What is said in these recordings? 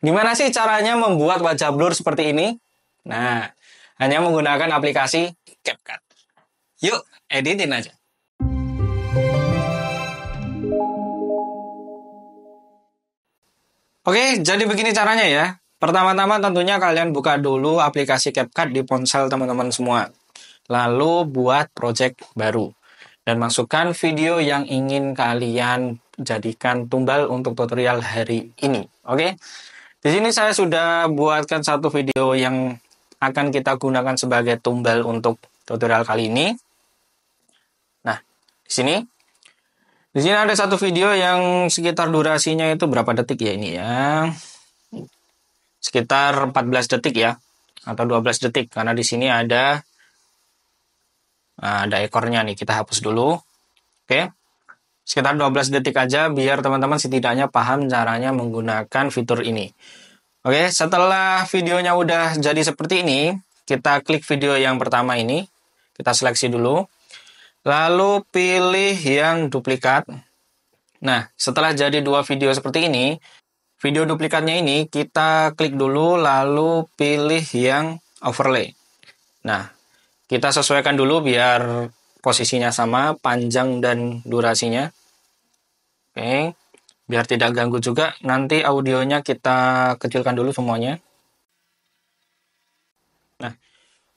Gimana sih caranya membuat wajah blur seperti ini? Nah, hanya menggunakan aplikasi CapCut. Yuk, editin aja. Oke, jadi begini caranya ya. Pertama-tama tentunya kalian buka dulu aplikasi CapCut di ponsel teman-teman semua. Lalu buat project baru. Dan masukkan video yang ingin kalian jadikan tumbal untuk tutorial hari ini. Oke? Di sini saya sudah buatkan satu video yang akan kita gunakan sebagai tumbal untuk tutorial kali ini. Nah, di sini di sini ada satu video yang sekitar durasinya itu berapa detik ya ini ya? Sekitar 14 detik ya atau 12 detik karena di sini ada nah, ada ekornya nih kita hapus dulu. Oke sekitar 12 detik aja biar teman-teman setidaknya paham caranya menggunakan fitur ini. Oke, setelah videonya udah jadi seperti ini, kita klik video yang pertama ini, kita seleksi dulu. Lalu pilih yang duplikat. Nah, setelah jadi dua video seperti ini, video duplikatnya ini kita klik dulu lalu pilih yang overlay. Nah, kita sesuaikan dulu biar posisinya sama, panjang dan durasinya. Oke, biar tidak ganggu juga, nanti audionya kita kecilkan dulu semuanya. Nah,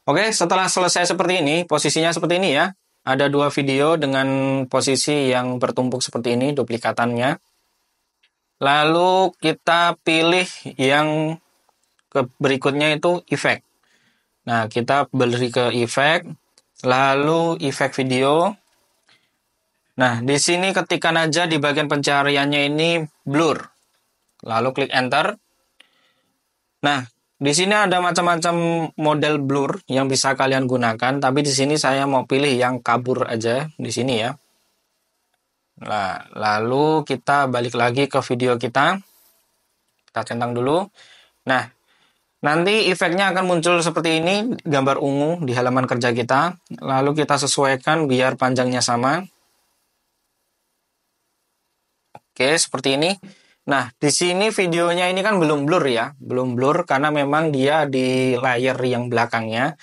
oke setelah selesai seperti ini, posisinya seperti ini ya. Ada dua video dengan posisi yang bertumpuk seperti ini, duplikatannya. Lalu kita pilih yang ke berikutnya itu efek. Nah, kita beli ke efek, lalu efek video, Nah, di sini ketikan aja di bagian pencariannya ini blur. Lalu klik enter. Nah, di sini ada macam-macam model blur yang bisa kalian gunakan, tapi di sini saya mau pilih yang kabur aja di sini ya. Nah, lalu kita balik lagi ke video kita. Kita centang dulu. Nah, nanti efeknya akan muncul seperti ini, gambar ungu di halaman kerja kita. Lalu kita sesuaikan biar panjangnya sama. Oke, seperti ini. Nah, di sini videonya ini kan belum blur ya, belum blur karena memang dia di layer yang belakangnya.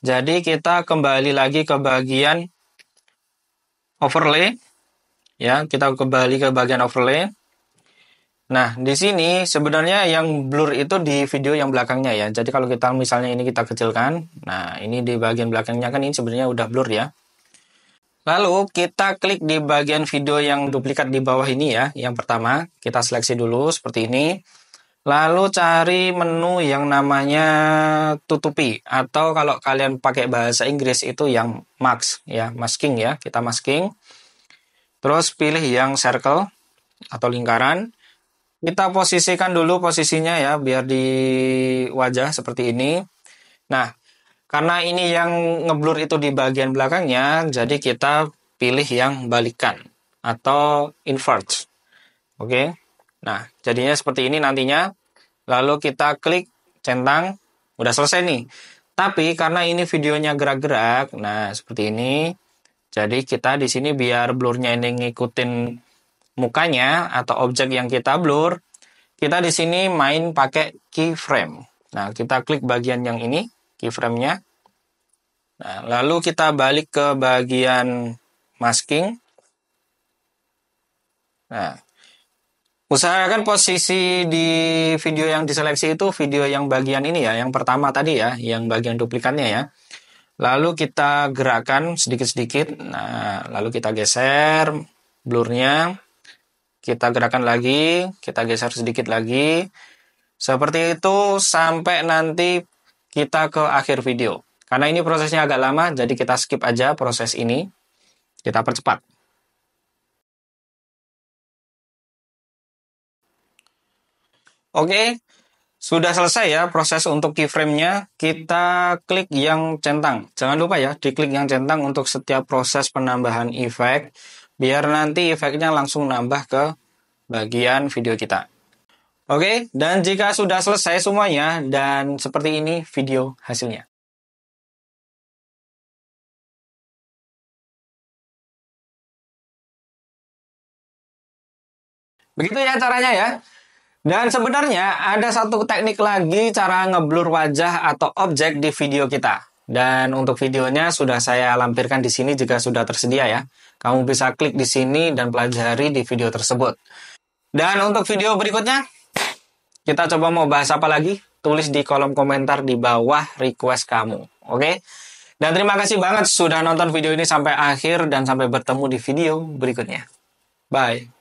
Jadi kita kembali lagi ke bagian overlay. Ya, kita kembali ke bagian overlay. Nah, di sini sebenarnya yang blur itu di video yang belakangnya ya. Jadi kalau kita misalnya ini kita kecilkan, nah ini di bagian belakangnya kan ini sebenarnya udah blur ya. Lalu kita klik di bagian video yang duplikat di bawah ini ya. Yang pertama, kita seleksi dulu seperti ini. Lalu cari menu yang namanya tutupi atau kalau kalian pakai bahasa Inggris itu yang max ya, masking ya, kita masking. Terus pilih yang circle atau lingkaran. Kita posisikan dulu posisinya ya biar di wajah seperti ini. Nah, karena ini yang ngeblur itu di bagian belakangnya, jadi kita pilih yang balikan atau invert. Oke. Nah, jadinya seperti ini nantinya. Lalu kita klik centang, udah selesai nih. Tapi karena ini videonya gerak-gerak, nah seperti ini. Jadi kita di sini biar blurnya ini ngikutin mukanya atau objek yang kita blur, kita di sini main pakai keyframe. Nah, kita klik bagian yang ini, keyframe-nya. Nah, lalu kita balik ke bagian masking. Nah, usahakan posisi di video yang diseleksi itu video yang bagian ini ya, yang pertama tadi ya, yang bagian duplikannya ya. Lalu kita gerakan sedikit-sedikit. Nah, lalu kita geser blurnya. Kita gerakan lagi, kita geser sedikit lagi. Seperti itu sampai nanti kita ke akhir video. Karena ini prosesnya agak lama, jadi kita skip aja proses ini. Kita percepat. Oke, sudah selesai ya proses untuk keyframe-nya. Kita klik yang centang. Jangan lupa ya, diklik yang centang untuk setiap proses penambahan efek. Biar nanti efeknya langsung nambah ke bagian video kita. Oke, dan jika sudah selesai semuanya, dan seperti ini video hasilnya. Begitu ya caranya ya. Dan sebenarnya ada satu teknik lagi cara ngeblur wajah atau objek di video kita. Dan untuk videonya sudah saya lampirkan di sini jika sudah tersedia ya. Kamu bisa klik di sini dan pelajari di video tersebut. Dan untuk video berikutnya, kita coba mau bahas apa lagi? Tulis di kolom komentar di bawah request kamu. Oke? Okay? Dan terima kasih banget sudah nonton video ini sampai akhir dan sampai bertemu di video berikutnya. Bye.